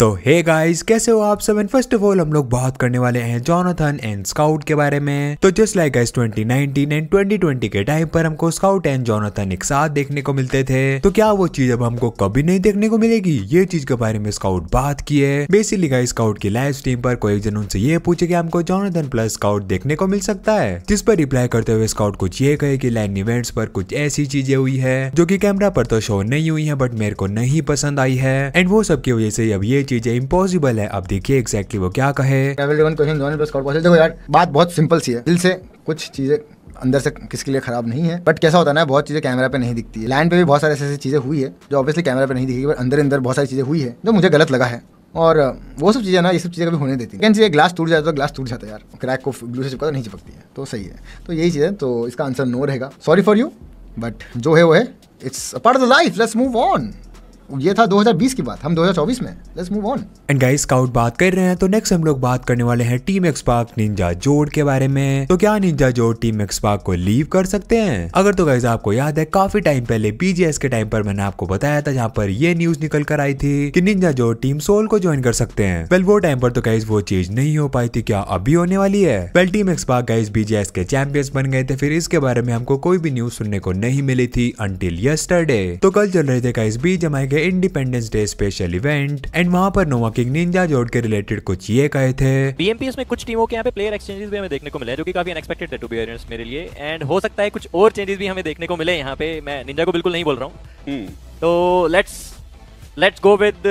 तो हे hey guys कैसे हो आप सब एंड फर्स्ट ऑफ ऑल हम लोग बात करने वाले हैं जॉनथन एंड स्काउट के बारे में तो जस्ट लाइक गाइस 2019 एंड 2020 के टाइम पर हमको स्काउट एंड जॉनथन एक साथ देखने को मिलते थे तो क्या वो चीज अब हमको कभी नहीं देखने को मिलेगी ये चीज के बारे में स्काउट बात की है बेसिकली गाइस स्काउट की लाइव स्ट्रीम पर कोई जन उनसे ये पूछे की हमको जॉनथन प्लस स्काउट देखने को मिल सकता है जिस पर रिप्लाई करते हुए स्काउट कुछ ये कहे की लाइन इवेंट्स पर कुछ ऐसी चीजें हुई है जो की कैमरा पर तो शो नहीं हुई है बट मेरे को नहीं पसंद आई है एंड वो सबकी वजह से अब ये चीजें इम्पोसिबल है अब देखिए एक्जैक्टली वो क्या कहे देखो यार बात बहुत सिंपल सी है दिल से कुछ चीजें अंदर से किसके लिए खराब नहीं है बट कैसा होता है ना बहुत चीजें कैमरा पे नहीं दिखती है लाइन पे भी बहुत सारी ऐसी ऐसी चीजें हुई है जो ऑब्वियसली कैमरा पे नहीं दिखेगी बट अंदर अंदर बहुत सारी चीजें हुई है जो मुझे गलत लगा है और वो सब चीज़ें ना ये सब चीज़ें कभी होने देती लेकिन ग्लास टूट जाए तो ग्लास टूट जाता है यार क्रैक को ग्लू से चिपका तो नहीं चिपकती है तो सही है तो यही चीज़ है तो इसका आंसर नो रहेगा सॉरी फॉर यू बट जो है वो है it's part of the life let's move on ये था 2020 की बात हम 2024 में let's move on and guys Scout बात कर रहे हैं तो नेक्स्ट हम लोग बात करने वाले हैं टीम एक्सपार्क निंजा जोड के बारे में तो क्या निंजा जोड टीम एक्सपार्क को लीव कर सकते हैं अगर तो गाइस आपको याद है काफी टाइम पहले बीजेएस के टाइम पर मैंने आपको बताया था जहाँ पर ये न्यूज निकल कर आई थी की निंजा जोड टीम सोल को ज्वाइन कर सकते हैं वेल वो टाइम पर तो गाइज वो चीज नहीं हो पाई थी क्या अभी होने वाली है well team XSpark guys BGIS के चैंपियंस बन गए थे फिर इसके बारे में हमको कोई भी न्यूज सुनने को नहीं मिली थी अंटिल यस्टरडे तो कल चल रहे थे गाइज बीजे जमाई के independence day special event and वहाँ पर नोवा किंग निंजा जोड के रिलेटेड कुछ ये कहे थे बीएमपीएस में कुछ टीमों के यहाँ पे प्लेयर एक्सचेंजेस भी हमें देखने को मिले जो की काफी अनएक्सपेक्टेड है टू बी मेरे लिए एंड हो सकता है कुछ और चेंजेस भी हमें देखने को मिले यहाँ पे मैं निंजा को बिल्कुल नहीं बोल रहा हूँ हम्म। तो let's let's go with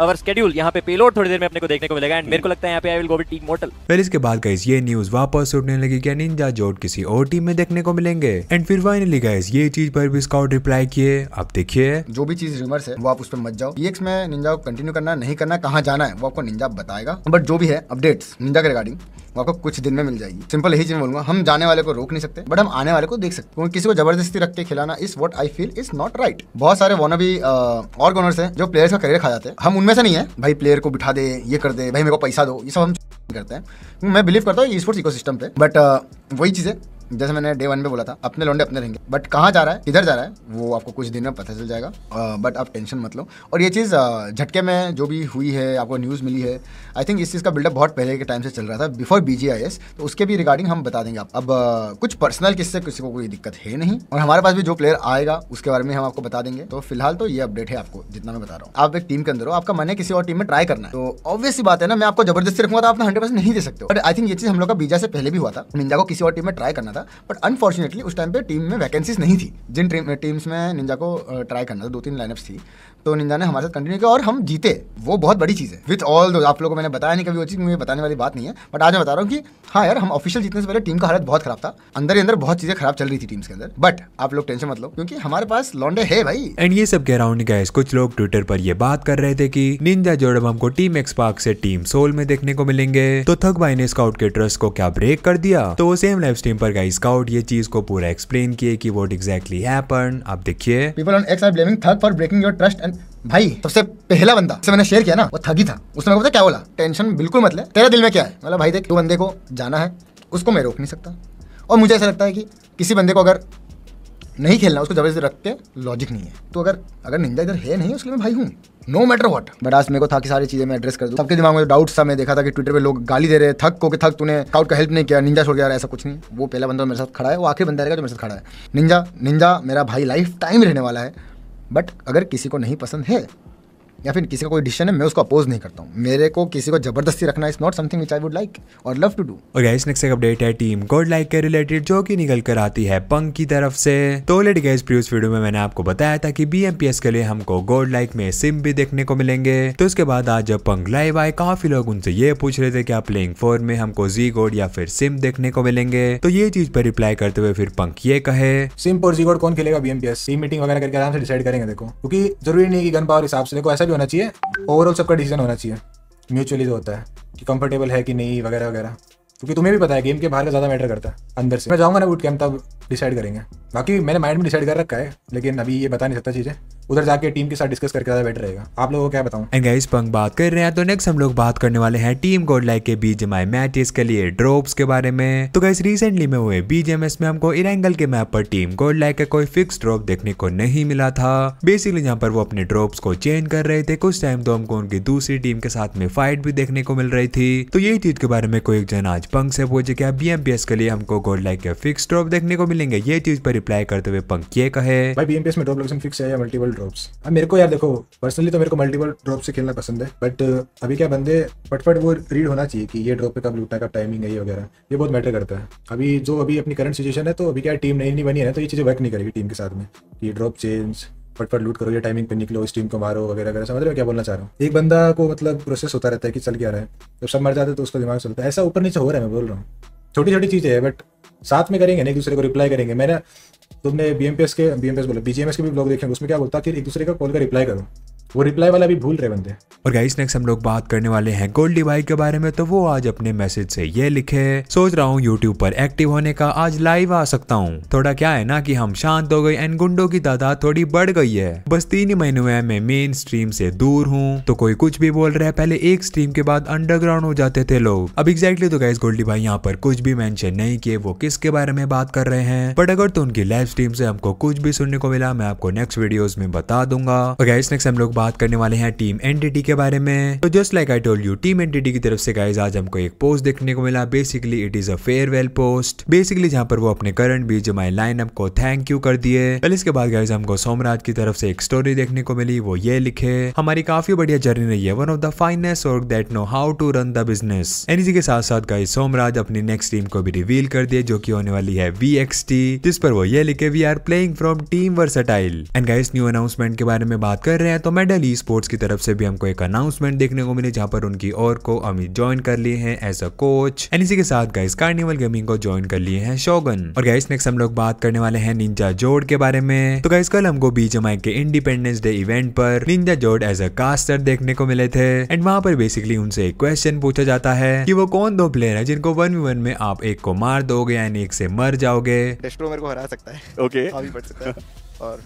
our schedule यहाँ पे पेलोड थोड़ी देर में अपने को देखने को मिलेगा एंड मेरे को लगता है यहाँ पे I will go with team mortal फिर इसके बाद गाइस ये न्यूज वापस उठने लगी कि निंजा जोट किसी और टीम में देखने को मिलेंगे एंड फिर फाइनली गाइस ये चीज पर भी स्काउट रिप्लाई किए अब देखिए जो भी चीज रिवर्स है वो आप उस पर मत जाओ ये में निंजा को कंटिन्यू करना नहीं करना कहाँ जाना है वो आपको निंजा बताएगा बट जो भी है अपडेट निंजा के रिगार्डिंग वो आपको कुछ दिन में मिल जाएगी सिंपल यही चीज बोलूंगा हम जाने वाले को रोक नहीं सकते बट हम आने वाले को देख सकते किसी को जबरदस्ती रख के खिलाना is what I feel is not right बहुत सारे वोनो भी और गोनर्स है जो प्लेयर्स का करियर खा जाते हैं हम उनमें से नहीं है भाई प्लेयर को बिठा दे ये कर दे भाई मेरे को पैसा दो ये सब हम करते हैं मैं बिलीव करता हूँ ई स्पोर्ट्स इकोसिस्टम पे बट uh, वही चीज़ें जैसे मैंने डे वन में बोला था अपने लोंडे अपने रहेंगे बट कहाँ जा रहा है किधर जा रहा है वो आपको कुछ दिन में पता चल जाएगा बट आप टेंशन मत लो और ये चीज़ झटके में जो भी हुई है आपको न्यूज़ मिली है आई थिंक इस चीज़ का बिल्डअप बहुत पहले के टाइम से चल रहा था बिफोर बी तो उसके भी रिगार्डिंग हम बता देंगे आप अब कुछ पर्सनल किससे किसी को कोई दिक्कत है नहीं और हमारे पास भी जो प्लेयर आएगा उसके बारे में हम आपको बता देंगे तो फिलहाल तो ये अपडेट है आपको जितना मैं बता रहा हूँ आप एक टीम के अंदर हो आपका मन है किसी और टीम में ट्राई करना है तो ऑब्वियस बात है ना मैं आपको जबरदस्ती रखूंगा तो आप हंड्रेड नहीं दे सकते बट आई थिंक ये चीज़ हम लोग का बीजा से पहले भी हुआ था मिंजा को किसी और टीम में ट्राई करना था बट अनफॉर्चुनेटली उस टाइम पे टीम में वैकेंसीज नहीं थी जिन टीम्स में निंजा को ट्राई करना था दो तीन लाइनअप्स थी तो निंजा ने हमारे साथ कंटिन्यू किया और हम जीते वो बहुत बड़ी चीज़ है विथ ऑल दो आप लोगों को मैंने बताया नहीं कभी वो चीज़ मुझे बताने वाली बात नहीं है बट आज मैं बता रहा हूँ कि हाँ यार हम ऑफिशियल जीतने से पहले टीम का हालत बहुत खराब था अंदर ही अंदर बहुत चीज़ें खराब चल रही थी टीम्स के अंदर बट आप लोग टेंशन मत लो क्योंकि हमारे पास लॉन्डे है भाई एंड ये सब कह रहा हूँ गैस कुछ लोग ट्विटर पर ये बात कर रहे थे कि निंदा जोड़ब हमको टीम एक्स पार्क से टीम सोल में देखने को मिलेंगे तो थक भाई ने स्काउट के ट्रस्ट को क्या ब्रेक कर दिया तो सेम लाइव स्ट्रीम पर गई स्काउट ये चीज को पूरा एक्सप्लेन किए कि वॉट एग्जैक्टली हैपन आप देखिए people on X are blaming थक for breaking your trust and भाई सबसे पहला बंदा जिसे मैंने शेयर किया ना वो थगी था उसने पता क्या बोला टेंशन बिल्कुल मत ले तेरा दिल में क्या है मतलब भाई देख दो बंदे को जाना है उसको मैं रोक नहीं सकता और मुझे ऐसा लगता है कि किसी बंदे को अगर नहीं खेलना उसको जबरदस्ती रख के लॉजिक नहीं है तो अगर अगर निंदा इधर है नहीं उसके लिए मैं भाई हूँ नो मैटर वॉट बट आज मेरे को था कि सारी चीजें मैं एड्रेस कर दूँ सबके दिमाग में जो डाउट्स था मैं देखा था कि ट्विटर पे लोग गाली दे रहे हैं थक को कि थक तूने काउट का हेल्प नहीं किया निंजा छोड़ गया ऐसा कुछ नहीं वो पहला बंदा मेरे साथ खड़ा है वो आखिरी बंदा रहेगा जो मेरे साथ खड़ा है निंजा निंजा मेरा भाई लाइफ टाइम रहने वाला है बट अगर किसी को नहीं पसंद है या फिर किसी का कोई डिसीजन है मैं उसको अपोज नहीं करता हूँ मेरे को किसी को जबरदस्ती रखना is not something which I would like और लव टू डू और गाइस नेक्स्ट एक अपडेट है टीम गॉड लाइक के रिलेटेड जो कि निकल कर आती है पंक की तरफ से तो लेट गाइस प्रीवियस वीडियो में मैंने आपको बताया था कि बीएमपीएस के लिए हमको गोड लाइक में सिम भी देखने को मिलेंगे तो उसके बाद आज जब पंक लाइव आए काफी लोग उनसे ये पूछ रहे थे आप प्लेइंग फोर में हमको जी गोड या फिर सिम देखने को मिलेंगे तो ये चीज पर रिप्लाई करते हुए फिर पंक ये कहे सिम और जी गोड कौन खेलेगा बीएमपीएस सी मीटिंग वगैरह करके आराम से डिसाइड करेंगे देखो क्योंकि जरूरी नहीं की गन पावर हिसाब से देखो ऐसा भी होना चाहिए ओवरऑल सबका डिसीजन होना चाहिए म्यूचुअली जो होता है कि कंफर्टेबल है कि नहीं वगैरह वगैरह क्योंकि तुम्हें भी पता है गेम के बाहर का ज़्यादा मैटर करता है अंदर से मैं जाऊंगा ना बूट कैम तब डिसाइड करेंगे बाकी मैंने माइंड में डिसाइड कर रखा है लेकिन अभी ये बता नहीं सकता चीज़ें उधर जाके टीम के साथ डिस्कस करके ज़्यादा बेटर रहेगा आप लोगों को क्या बताऊं एंड गाइस पंग बात कर रहे हैं तो नेक्स्ट हम लोग बात करने वाले हैं टीम गोड लाइक के बीजेमआई मैचेस के लिए ड्रॉप्स के बारे में तो गाइस रिसेंटली में हुए बीजेएमएस में हमको इरेंगल के मैप पर टीम गोड लाइक का कोई फिक्स ड्रॉप देखने को नहीं मिला था बेसिकली यहाँ पर वो अपने ड्रॉप्स को चेंज कर रहे थे कुछ टाइम तो हमको उनकी दूसरी टीम के साथ में फाइट भी देखने को मिल रही थी तो यही चीज के बारे में कोई एक जन आज पंग से पूछे क्या बीएमपीएस के लिए हमको गोड लाइक के फिक्स ड्रॉप देखने को मिलेंगे ये चीज पर रिप्लाई करते हुए पंग ये कहे भाई बीएमपीएस में ड्रॉप लोकेशन फिक्स है या मल्टीपल ड्रॉप्स अब मेरे को यार देखो पर्सनली तो मेरे को मल्टीपल ड्रॉप से खेलना पसंद है बट अभी क्या बंदे फटफट वो रीड होना चाहिए कि ये ड्रॉप पे कब लूटना कब टाइमिंग है ये वगैरह ये बहुत मैटर करता है अभी जो अभी अपनी करंट सिचुएशन है तो अभी क्या टीम नई नहीं बनी है तो ये चीज़ें वर्क नहीं करेगी टीम के साथ में ये ड्रॉप चेंज फटफट लूट करो ये टाइमिंग पे निकलो इस टीम को मारो वगैरह वगैरह समझ रहे हो क्या बोलना चाह रहा हूँ एक बंदा को मतलब प्रोसेस होता रहता है कि चल क्या रहा है जब सब मर जाते तो उसका दिमाग चलता है ऐसा ऊपर नीचे हो रहा है मैं बोल रहा हूँ छोटी छोटी चीज़ें है बट साथ में करेंगे ना एक दूसरे को रिप्लाई करेंगे मैंने तुमने बी के बी बोला बीजेएमएस के भी ब्लॉग देखे उसमें क्या बोलता फिर एक दूसरे का कॉल का रिप्लाई करो वो रिप्लाई वाला भी भूल रहे बंदे और गाइस नेक्स्ट हम लोग बात करने वाले हैं गोल्डी भाई के बारे में तो वो आज अपने मैसेज से ये लिखे सोच रहा हूँ यूट्यूब पर एक्टिव होने का आज लाइव आ सकता हूँ थोड़ा क्या है ना कि हम शांत हो गए एंड गुंडों की तादाद थोड़ी बढ़ गई है बस तीन ही महीनों में मैं मेन स्ट्रीम से दूर हूँ तो कोई कुछ भी बोल रहा है पहले एक स्ट्रीम के बाद अंडरग्राउंड हो जाते थे लोग अब एग्जैक्टली तो गाइस गोल्डी भाई यहाँ पर कुछ भी मैंशन नहीं किए वो किसके बारे में बात कर रहे हैं बट अगर तो उनकी लाइव स्ट्रीम से हमको कुछ भी सुनने को मिला मैं आपको नेक्स्ट वीडियो में बता दूंगा और गाइस नेक्स्ट हम लोग बात बात करने वाले हैं टीम एनडीटी के बारे में तो just like I told you team NDT की तरफ से गाइज आज हमको एक पोस्ट देखने को मिला basically it is a farewell post basically जहाँ पर वो अपने करंट बीच माई लाइन को थैंक यू कर दिए पहले इसके बाद गाइज हमको सोमराज की तरफ से एक स्टोरी देखने को मिली वो ये लिखे हमारी काफी बढ़िया जर्नी रही है वन ऑफ द फाइनेस्ट और that know how to run the business any के साथ साथ गाइज सोमराज अपनी नेक्स्ट टीम को भी रिवील कर दिए जो की होने वाली है वी एक्स टी जिस पर वो ये लिखे we are playing from team versatile and guys new announcement के बारे में बात कर रहे हैं तो मैं एडल ई स्पोर्ट्स की तरफ से भी हमको एक अनाउंसमेंट देखने को मिली जहाँ पर उनकी और को अमित ज्वाइन कर लिए हैं एज अ कोच एंड इसी के साथ गाइस कार्निवल गेमिंग को ज्वाइन कर लिए हैं शोगन और गाइस नेक्स्ट हम लोग बात करने वाले हैं निंजा जोड़ के बारे में तो गाइस कल हमको बी जमाई के इंडिपेंडेंस डे इवेंट पर निंजा जोड़ एज अ कास्टर देखने को मिले थे एंड वहाँ पर बेसिकली उनसे एक क्वेश्चन पूछा जाता है की वो कौन दो प्लेयर है जिनको वन वन में आप एक को मार दोगे यानी एक से मर जाओगे मेरे को हरा सकता है ओके okay. सकता है और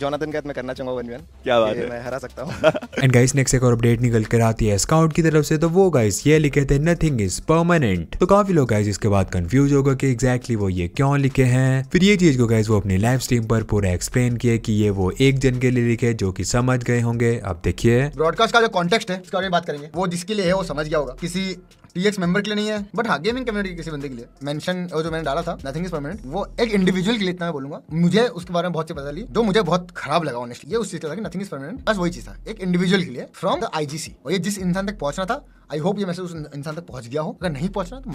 जोनाथन के हाथ में करना चाहूंगा वन वन क्या बात है मैं हरा सकता हूँ एंड गाइस नेक्स्ट एक और अपडेट निकल कर आती है स्काउट की तरफ से तो वो गाइस ये लिखे थे नथिंग इज परमानेंट तो काफी लोग गाइस इसके बाद कंफ्यूज होगा कि एग्जैक्टली वो ये क्यों लिखे हैं फिर ये चीज को गाइस वो अपने लाइव स्ट्रीम पर पूरा एक्सप्लेन किए कि ये वो एक जन के लिए लिखे जो कि समझ गए होंगे अब देखिए ब्रॉडकास्ट का जो कॉन्टेक्स्ट है उसका बात करेंगे वो जिसके लिए है वो समझ गया होगा किसी टीएक्स मेंबर के लिए नहीं है बट हाँ गेमिंग कम्युनिटी किसी बंदे के लिए मेंशन जो मैंने डाला था नथिंग इज परमानेंट वो एक इंडिविजुअल के लिए इतना मैं बोलूंगा मुझे उसके बारे में बहुत सी पता ली जो मुझे बहुत बहुत खराब लगा ये उस चीज का कि नथिंग इज परमानेंट बस वही चीज था एक इंडिविजुअल के लिए फ्रॉम द आईजीसी और ये जिस इंसान तक पहुंचना था आई होप ये मैसेज उस इंसान तक पहुंच गया हो अगर नहीं पहुंचना तो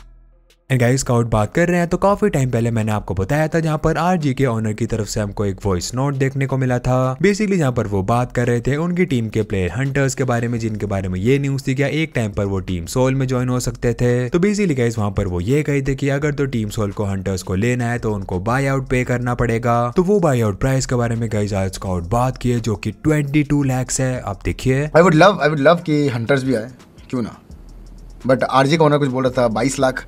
एंड गाइस स्काउट बात कर रहे हैं तो काफी टाइम पहले मैंने आपको बताया था जहाँ पर आर के ओनर की तरफ से हमको एक वॉइस नोट देखने को मिला था बेसिकली जहाँ पर वो बात कर रहे थे उनकी टीम के प्लेयर हंटर्स के बारे में जिनके बारे में ये न्यूज थी क्या एक टाइम पर वो टीम सोल में ज्वाइन हो सकते थे तो बेसिकली गाइस वहाँ पर वो ये कहे थे की अगर तो टीम सोल को हंटर्स को लेना है तो उनको बाय आउट पे करना पड़ेगा तो वो बाय आउट प्राइस के बारे में गाइज आज स्काउट बात किए जो की ट्वेंटी टू है आप देखिए I would love I would love की हंटर्स भी आए क्यों ना बट आरजी का ओनर कुछ बोल रहा था 22 लाख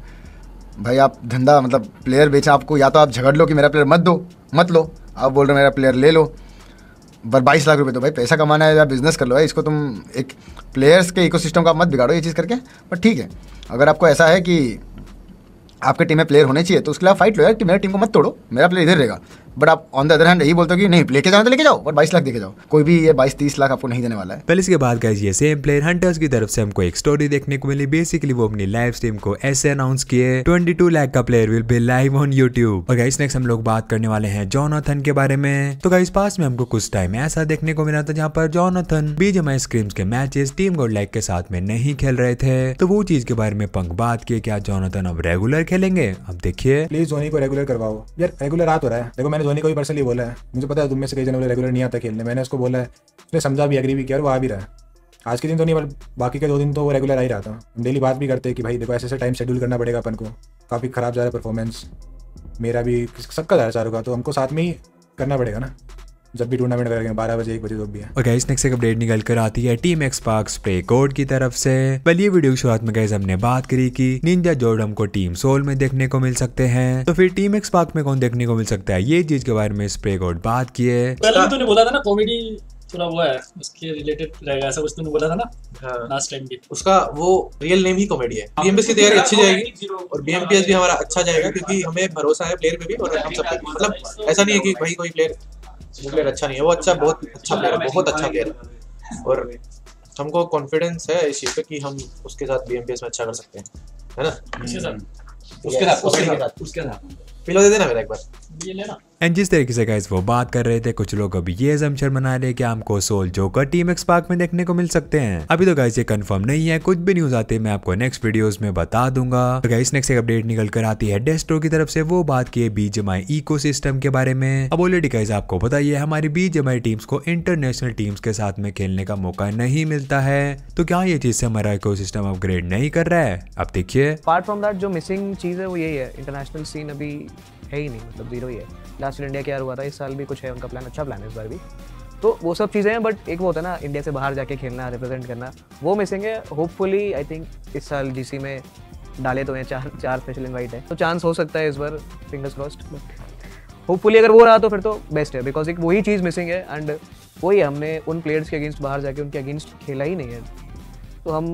भाई आप धंधा मतलब प्लेयर बेचा आपको या तो आप झगड़ लो कि मेरा प्लेयर मत दो मत लो आप बोल रहे हो मेरा प्लेयर ले लो पर बाईस लाख रुपए तो भाई पैसा कमाना है या बिजनेस कर लो है इसको तुम एक प्लेयर्स के इकोसिस्टम का मत बिगाड़ो ये चीज़ करके पर ठीक है अगर आपको ऐसा है कि आपके टीम में प्लेयर होने चाहिए तो उसके लिए फाइट लो यार कि मेरे टीम को मत तोड़ो मेरा प्लेयर इधर रहेगा बट आप ऑन द अदर हैंड यही बोलते हो कि नहीं लेके जाओ तो लेके जाओ बट बाईस लाख देके जाओ कोई भी ये बाईस तीस लाख आपको नहीं देने वाला है पहले इसके बाद गाइज ये सेम प्लेयर हंटर्स की तरफ से हमको एक स्टोरी देखने को मिली बेसिकली वो अपनी लाइव स्ट्रीम को ऐसे अनाउंस किए ट्वेंटी टू लाख का player will be live on YouTube और गाइस नेक्स्ट हम लोग बात करने वाले हैं जॉनथन के बारे में तो गाइस पास में हमको कुछ टाइम ऐसा देखने को मिला था जहाँ पर जॉनथन बीजम आइसक्रीम के मैचेस टीम गोल्ड लाइक के साथ में नहीं खेल रहे थे तो वो चीज के बारे में पंख बात किए क्या जॉनथन अब रेगुलर खेलेंगे अब देखिए प्लीज धोनी को रेगुलर करवाओ यार रेगुलर रात हो रहा है देखो मैंने धोनी को भी पर्सनली बोला है मुझे पता है तुम में से कई जन रेगुलर नहीं आता खेलने मैंने उसको बोला है उसने समझा भी एग्री भी किया और वो आ भी रहा है आज के दिन तो नहीं बट बाकी के दो दिन तो वो रेगुलर आ ही रहा था हम डेली बात भी करते हैं कि भाई देखो ऐसे ऐसे टाइम शेड्यूल करना पड़ेगा अपन को काफ़ी ख़राब जा रहा है परफॉर्मेंस मेरा भी सबका जा रहा है चारों का तो हमको साथ में ही करना पड़ेगा ना जब भी टूर्नामेंट करेंगे बारह बजे एक बजे तो भी है और गाइस नेक्स्ट एक अपडेट निकल कर आती है टीम एक्स पार्क स्प्रे कोड की तरफ से पहले ये वीडियो की शुरुआत में गाइस हमने बात करी की निंजा जोर्डम को टीम सोल में देखने को मिल सकते हैं तो फिर टीम एक्स पार्क में कौन देखने को मिल सकता है ये चीज के बारे में स्प्रे कोड बात किए पहले तूने बोला था ना कॉमेडी थोड़ा वो है उसके रिलेटेड रहेगा ऐसा कुछ तूने बोला था ना लास्ट हाँ। टाइम भी उसका वो रियल नेम ही कॉमेडी है बीएमपीएस की तैयारी अच्छी जाएगी और बीएमपीएस भी हमारा अच्छा जाएगा क्योंकि हमें भरोसा है प्लेयर पे भी और हम सब मतलब ऐसा नहीं है कि भाई कोई प्लेयर वो प्लेयर अच्छा नहीं है वो अच्छा, अच्छा बहुत अच्छा प्लेयर है बहुत अच्छा प्लेयर है और हमको कॉन्फिडेंस है इस चीज़ पे कि हम उसके साथ बी में अच्छा कर सकते हैं है ना उसके साथ हम्म। उसके साथ उसके साथ पिलो दे देना मेरा एक बार ये लेना एंड जिस तरीके से गाइज वो बात कर रहे थे कुछ लोग अभी ये जमचर बना रहे कि हमको Soul Joker team XSpark में देखने को मिल सकते हैं अभी तो गाइज ये कंफर्म नहीं है कुछ भी न्यूज आते मैं आपको नेक्स्ट वीडियोस में बता दूंगा तो गाइस नेक्स्ट एक अपडेट निकल कर आती है डेस्ट्रो की तरफ से वो बात की है बीजेमाई इकोसिस्टम के बारे में अब ऑलरेडी गाइज आपको बताइए हमारी बीजेमाई टीम्स को इंटरनेशनल टीम्स के साथ में खेलने का मौका नहीं मिलता है तो क्या ये चीज से हमारा इको अपग्रेड नहीं कर रहा है अब देखिए अपार्ट फ्रॉम दैट जो मिसिंग चीज है वो यही है इंटरनेशनल सीन अभी है ही नहीं मतलब जीरो ही है लास्ट इंडिया क्या हुआ था इस साल भी कुछ है उनका प्लान अच्छा प्लान है इस बार भी तो वो सब चीज़ें हैं बट एक वो होता है ना इंडिया से बाहर जाके खेलना रिप्रेजेंट करना वो मिसिंग है होपफुली आई थिंक इस साल जीसी में डाले तो हैं चार चार स्पेशल इन्वाइट है तो चांस हो सकता है इस बार फिंगर्स क्रॉस्ड बट होपफुली अगर वो रहा तो फिर तो बेस्ट है बिकॉज एक वही चीज़ मिसिंग है एंड वही हमने उन प्लेयर्स के अगेंस्ट बाहर जाके उनके अगेंस्ट खेला ही नहीं है तो हम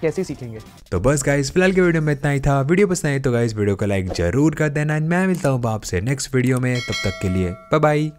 कैसे सीखेंगे तो बस गाइज फिलहाल के वीडियो में इतना ही था वीडियो पसंद आई तो गाइज वीडियो को लाइक जरूर कर देना मैं मिलता हूँ आपसे नेक्स्ट वीडियो में तब तक के लिए बाय बाय